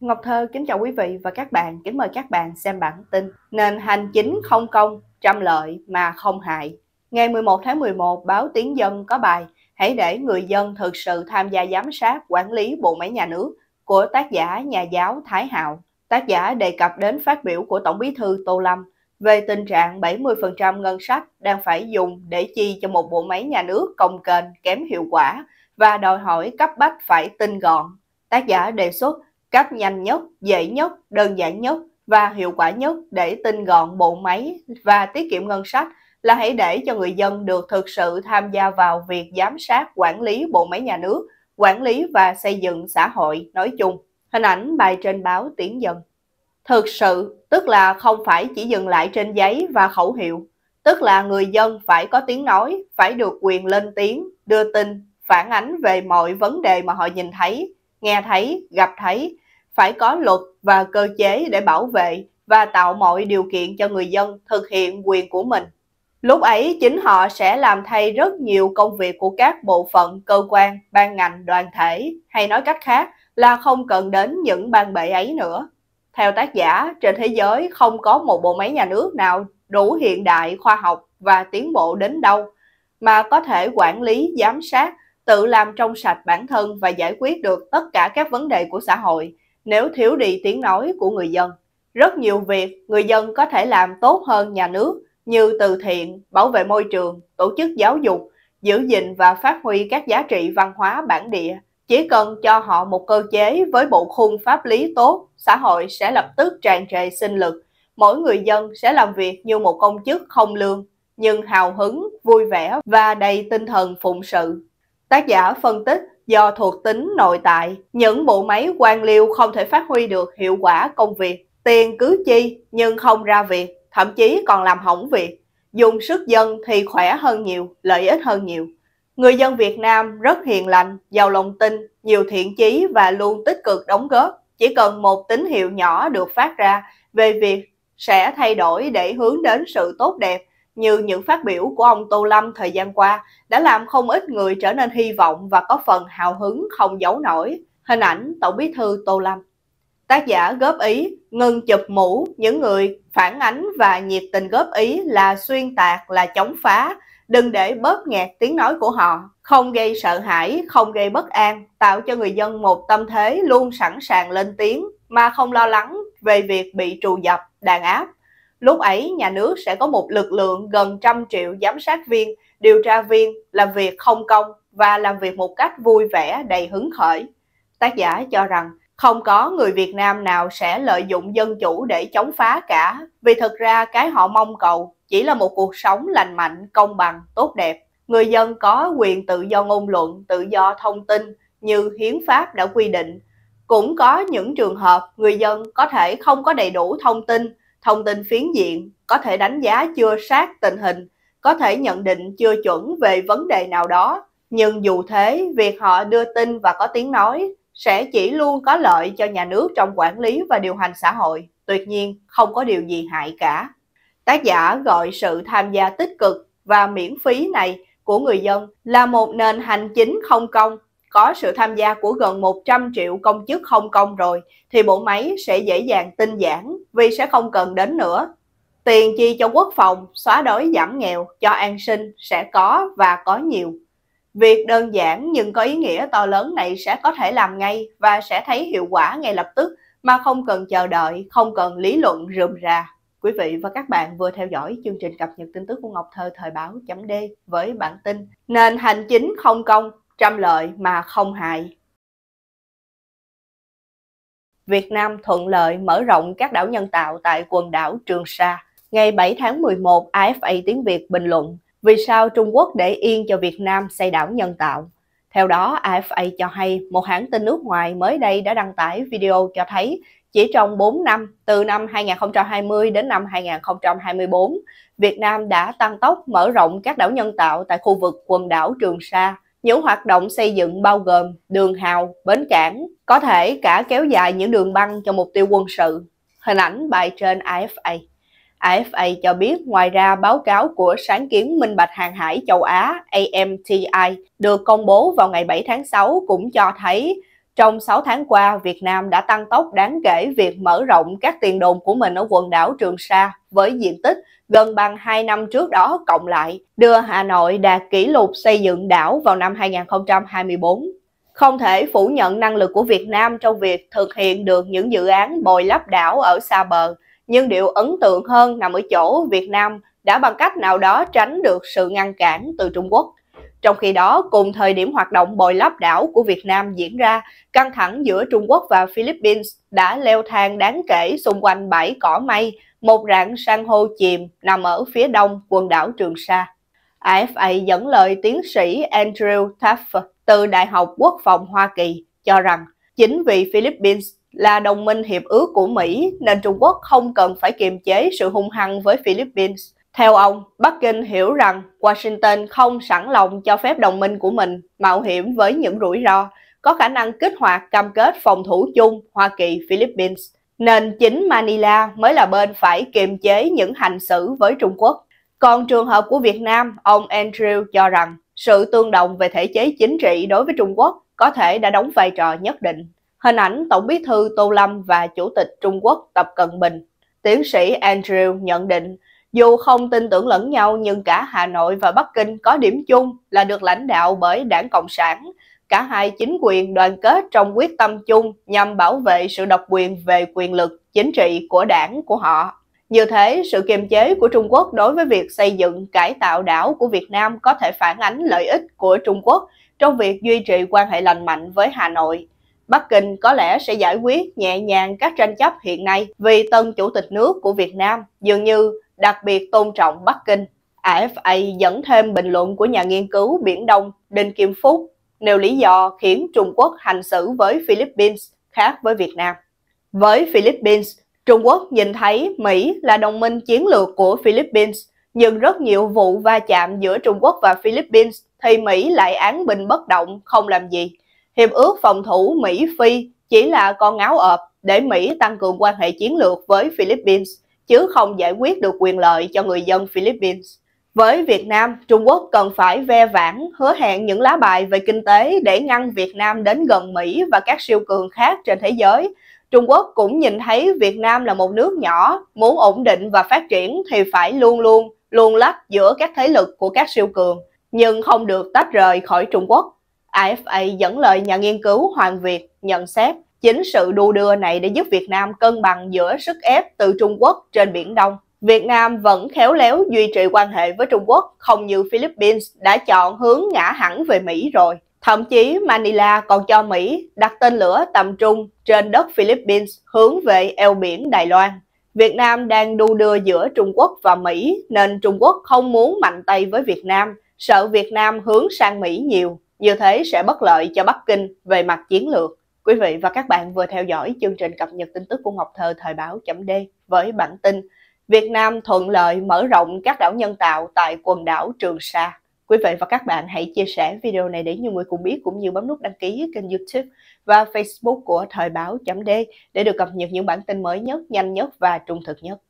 Ngọc Thơ kính chào quý vị và các bạn, kính mời các bạn xem bản tin Nền hành chính không công, trăm lợi mà không hại Ngày 11 tháng 11, báo Tiếng Dân có bài Hãy để người dân thực sự tham gia giám sát, quản lý bộ máy nhà nước của tác giả nhà giáo Thái Hạo. Tác giả đề cập đến phát biểu của Tổng bí thư Tô Lâm về tình trạng 70% ngân sách đang phải dùng để chi cho một bộ máy nhà nước công kênh kém hiệu quả và đòi hỏi cấp bách phải tinh gọn. Tác giả đề xuất cách nhanh nhất, dễ nhất, đơn giản nhất và hiệu quả nhất để tinh gọn bộ máy và tiết kiệm ngân sách là hãy để cho người dân được thực sự tham gia vào việc giám sát quản lý bộ máy nhà nước, quản lý và xây dựng xã hội nói chung. Hình ảnh bài trên báo Tiếng Dân. Thực sự, tức là không phải chỉ dừng lại trên giấy và khẩu hiệu, tức là người dân phải có tiếng nói, phải được quyền lên tiếng, đưa tin, phản ánh về mọi vấn đề mà họ nhìn thấy, nghe thấy, gặp thấy phải có luật và cơ chế để bảo vệ và tạo mọi điều kiện cho người dân thực hiện quyền của mình. Lúc ấy chính họ sẽ làm thay rất nhiều công việc của các bộ phận, cơ quan, ban ngành, đoàn thể, hay nói cách khác là không cần đến những ban bệ ấy nữa. Theo tác giả, trên thế giới không có một bộ máy nhà nước nào đủ hiện đại, khoa học và tiến bộ đến đâu mà có thể quản lý, giám sát, tự làm trong sạch bản thân và giải quyết được tất cả các vấn đề của xã hội nếu thiếu đi tiếng nói của người dân. Rất nhiều việc người dân có thể làm tốt hơn nhà nước như từ thiện, bảo vệ môi trường, tổ chức giáo dục, giữ gìn và phát huy các giá trị văn hóa bản địa. Chỉ cần cho họ một cơ chế với bộ khung pháp lý tốt, xã hội sẽ lập tức tràn trề sinh lực. Mỗi người dân sẽ làm việc như một công chức không lương, nhưng hào hứng, vui vẻ và đầy tinh thần phụng sự. Tác giả phân tích do thuộc tính nội tại, những bộ máy quan liêu không thể phát huy được hiệu quả công việc, tiền cứ chi nhưng không ra việc, thậm chí còn làm hỏng việc. Dùng sức dân thì khỏe hơn nhiều, lợi ích hơn nhiều. Người dân Việt Nam rất hiền lành, giàu lòng tin, nhiều thiện chí và luôn tích cực đóng góp. Chỉ cần một tín hiệu nhỏ được phát ra về việc sẽ thay đổi để hướng đến sự tốt đẹp như những phát biểu của ông Tô Lâm thời gian qua đã làm không ít người trở nên hy vọng và có phần hào hứng không giấu nổi. Hình ảnh Tổng bí thư Tô Lâm. Tác giả góp ý ngừng chụp mũ những người phản ánh và nhiệt tình góp ý là xuyên tạc, là chống phá. Đừng để bóp nghẹt tiếng nói của họ, không gây sợ hãi, không gây bất an, tạo cho người dân một tâm thế luôn sẵn sàng lên tiếng mà không lo lắng về việc bị trù dập, đàn áp. Lúc ấy, nhà nước sẽ có một lực lượng gần trăm triệu giám sát viên, điều tra viên làm việc không công và làm việc một cách vui vẻ đầy hứng khởi. Tác giả cho rằng không có người Việt Nam nào sẽ lợi dụng dân chủ để chống phá cả, vì thực ra cái họ mong cầu chỉ là một cuộc sống lành mạnh, công bằng, tốt đẹp. Người dân có quyền tự do ngôn luận, tự do thông tin như hiến pháp đã quy định. Cũng có những trường hợp người dân có thể không có đầy đủ thông tin thông tin phiến diện có thể đánh giá chưa sát tình hình có thể nhận định chưa chuẩn về vấn đề nào đó nhưng dù thế việc họ đưa tin và có tiếng nói sẽ chỉ luôn có lợi cho nhà nước trong quản lý và điều hành xã hội tuyệt nhiên không có điều gì hại cả tác giả gọi sự tham gia tích cực và miễn phí này của người dân là một nền hành chính không công có sự tham gia của gần 100 triệu công chức Hồng Kông rồi, thì bộ máy sẽ dễ dàng tinh giản vì sẽ không cần đến nữa. Tiền chi cho quốc phòng, xóa đói giảm nghèo, cho an sinh sẽ có và có nhiều. Việc đơn giản nhưng có ý nghĩa to lớn này sẽ có thể làm ngay và sẽ thấy hiệu quả ngay lập tức mà không cần chờ đợi, không cần lý luận rườm rà. Quý vị và các bạn vừa theo dõi chương trình cập nhật tin tức của Ngọc Thơ thời báo chấm D với bản tin Nền hành chính không công trăm lợi mà không hại. Việt Nam thuận lợi mở rộng các đảo nhân tạo tại quần đảo Trường Sa. Ngày 7 tháng 11, AFA Tiếng Việt bình luận Vì sao Trung Quốc để yên cho Việt Nam xây đảo nhân tạo? Theo đó, AFA cho hay một hãng tin nước ngoài mới đây đã đăng tải video cho thấy chỉ trong 4 năm, từ năm 2020 đến năm 2024, Việt Nam đã tăng tốc mở rộng các đảo nhân tạo tại khu vực quần đảo Trường Sa. Những hoạt động xây dựng bao gồm đường hào, bến cảng, có thể cả kéo dài những đường băng cho mục tiêu quân sự. Hình ảnh bài trên AFA. AFA cho biết ngoài ra báo cáo của sáng kiến minh bạch hàng hải châu Á AMTI được công bố vào ngày 7 tháng 6 cũng cho thấy trong 6 tháng qua, Việt Nam đã tăng tốc đáng kể việc mở rộng các tiền đồn của mình ở quần đảo Trường Sa với diện tích gần bằng 2 năm trước đó cộng lại, đưa Hà Nội đạt kỷ lục xây dựng đảo vào năm 2024. Không thể phủ nhận năng lực của Việt Nam trong việc thực hiện được những dự án bồi lắp đảo ở xa bờ, nhưng điều ấn tượng hơn nằm ở chỗ Việt Nam đã bằng cách nào đó tránh được sự ngăn cản từ Trung Quốc. Trong khi đó, cùng thời điểm hoạt động bồi lấp đảo của Việt Nam diễn ra, căng thẳng giữa Trung Quốc và Philippines đã leo thang đáng kể xung quanh bãi cỏ mây, một rạn san hô chìm nằm ở phía đông quần đảo Trường Sa. AFA dẫn lời tiến sĩ Andrew Taff từ Đại học Quốc phòng Hoa Kỳ cho rằng chính vì Philippines là đồng minh hiệp ước của Mỹ nên Trung Quốc không cần phải kiềm chế sự hung hăng với Philippines theo ông, Bắc Kinh hiểu rằng Washington không sẵn lòng cho phép đồng minh của mình mạo hiểm với những rủi ro, có khả năng kích hoạt cam kết phòng thủ chung Hoa Kỳ-Philippines, nên chính Manila mới là bên phải kiềm chế những hành xử với Trung Quốc. Còn trường hợp của Việt Nam, ông Andrew cho rằng sự tương đồng về thể chế chính trị đối với Trung Quốc có thể đã đóng vai trò nhất định. Hình ảnh Tổng bí thư Tô Lâm và Chủ tịch Trung Quốc Tập Cận Bình. Tiến sĩ Andrew nhận định dù không tin tưởng lẫn nhau nhưng cả Hà Nội và Bắc Kinh có điểm chung là được lãnh đạo bởi đảng Cộng sản. Cả hai chính quyền đoàn kết trong quyết tâm chung nhằm bảo vệ sự độc quyền về quyền lực chính trị của đảng của họ. Như thế, sự kiềm chế của Trung Quốc đối với việc xây dựng cải tạo đảo của Việt Nam có thể phản ánh lợi ích của Trung Quốc trong việc duy trì quan hệ lành mạnh với Hà Nội. Bắc Kinh có lẽ sẽ giải quyết nhẹ nhàng các tranh chấp hiện nay vì tân chủ tịch nước của Việt Nam dường như đặc biệt tôn trọng Bắc Kinh. AFA dẫn thêm bình luận của nhà nghiên cứu Biển Đông Đinh Kim Phúc nêu lý do khiến Trung Quốc hành xử với Philippines khác với Việt Nam. Với Philippines, Trung Quốc nhìn thấy Mỹ là đồng minh chiến lược của Philippines, nhưng rất nhiều vụ va chạm giữa Trung Quốc và Philippines thì Mỹ lại án bình bất động, không làm gì. Hiệp ước phòng thủ Mỹ-Phi chỉ là con ngáo ợp để Mỹ tăng cường quan hệ chiến lược với Philippines – chứ không giải quyết được quyền lợi cho người dân Philippines. Với Việt Nam, Trung Quốc cần phải ve vãn, hứa hẹn những lá bài về kinh tế để ngăn Việt Nam đến gần Mỹ và các siêu cường khác trên thế giới. Trung Quốc cũng nhìn thấy Việt Nam là một nước nhỏ, muốn ổn định và phát triển thì phải luôn luôn, luôn lách giữa các thế lực của các siêu cường, nhưng không được tách rời khỏi Trung Quốc. AFA dẫn lời nhà nghiên cứu Hoàng Việt nhận xét Chính sự đu đưa này đã giúp Việt Nam cân bằng giữa sức ép từ Trung Quốc trên Biển Đông. Việt Nam vẫn khéo léo duy trì quan hệ với Trung Quốc, không như Philippines đã chọn hướng ngã hẳn về Mỹ rồi. Thậm chí Manila còn cho Mỹ đặt tên lửa tầm trung trên đất Philippines hướng về eo biển Đài Loan. Việt Nam đang đu đưa giữa Trung Quốc và Mỹ nên Trung Quốc không muốn mạnh tay với Việt Nam, sợ Việt Nam hướng sang Mỹ nhiều, như thế sẽ bất lợi cho Bắc Kinh về mặt chiến lược. Quý vị và các bạn vừa theo dõi chương trình cập nhật tin tức của Ngọc Thơ thời báo chấm D với bản tin Việt Nam thuận lợi mở rộng các đảo nhân tạo tại quần đảo Trường Sa. Quý vị và các bạn hãy chia sẻ video này để nhiều người cùng biết cũng như bấm nút đăng ký kênh YouTube và Facebook của Thời báo.d để được cập nhật những bản tin mới nhất, nhanh nhất và trung thực nhất.